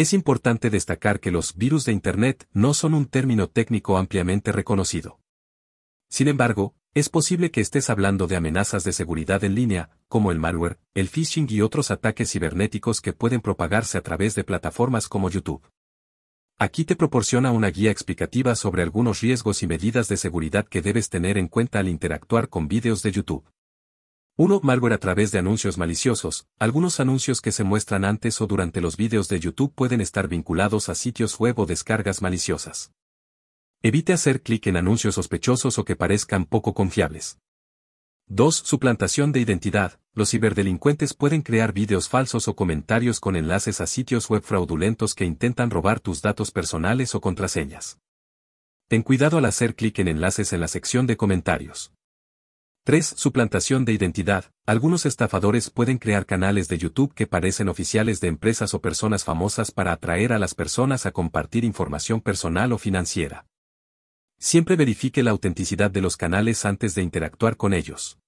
Es importante destacar que los virus de Internet no son un término técnico ampliamente reconocido. Sin embargo, es posible que estés hablando de amenazas de seguridad en línea, como el malware, el phishing y otros ataques cibernéticos que pueden propagarse a través de plataformas como YouTube. Aquí te proporciona una guía explicativa sobre algunos riesgos y medidas de seguridad que debes tener en cuenta al interactuar con vídeos de YouTube. 1. Malware a través de anuncios maliciosos. Algunos anuncios que se muestran antes o durante los vídeos de YouTube pueden estar vinculados a sitios web o descargas maliciosas. Evite hacer clic en anuncios sospechosos o que parezcan poco confiables. 2. Suplantación de identidad. Los ciberdelincuentes pueden crear vídeos falsos o comentarios con enlaces a sitios web fraudulentos que intentan robar tus datos personales o contraseñas. Ten cuidado al hacer clic en enlaces en la sección de comentarios. 3. Suplantación de identidad. Algunos estafadores pueden crear canales de YouTube que parecen oficiales de empresas o personas famosas para atraer a las personas a compartir información personal o financiera. Siempre verifique la autenticidad de los canales antes de interactuar con ellos.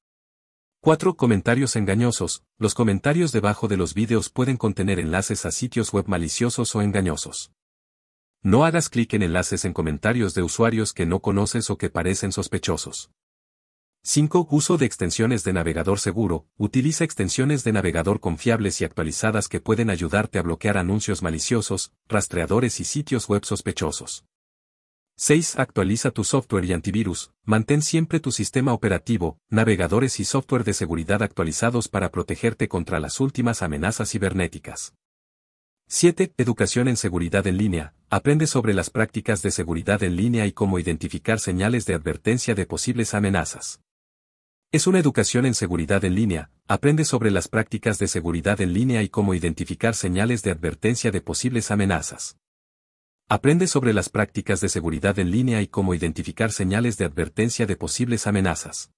4. Comentarios engañosos. Los comentarios debajo de los vídeos pueden contener enlaces a sitios web maliciosos o engañosos. No hagas clic en enlaces en comentarios de usuarios que no conoces o que parecen sospechosos. 5. Uso de extensiones de navegador seguro. Utiliza extensiones de navegador confiables y actualizadas que pueden ayudarte a bloquear anuncios maliciosos, rastreadores y sitios web sospechosos. 6. Actualiza tu software y antivirus. Mantén siempre tu sistema operativo, navegadores y software de seguridad actualizados para protegerte contra las últimas amenazas cibernéticas. 7. Educación en seguridad en línea. Aprende sobre las prácticas de seguridad en línea y cómo identificar señales de advertencia de posibles amenazas. Es una educación en seguridad en línea, aprende sobre las prácticas de seguridad en línea y cómo identificar señales de advertencia de posibles amenazas. Aprende sobre las prácticas de seguridad en línea y cómo identificar señales de advertencia de posibles amenazas.